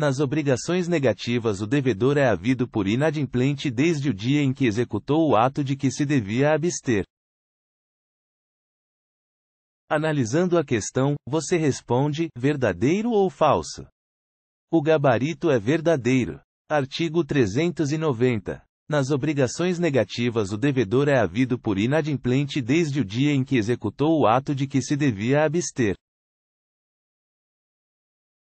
Nas obrigações negativas, o devedor é havido por inadimplente desde o dia em que executou o ato de que se devia abster. Analisando a questão, você responde: verdadeiro ou falso? O gabarito é verdadeiro. Artigo 390. Nas obrigações negativas, o devedor é havido por inadimplente desde o dia em que executou o ato de que se devia abster.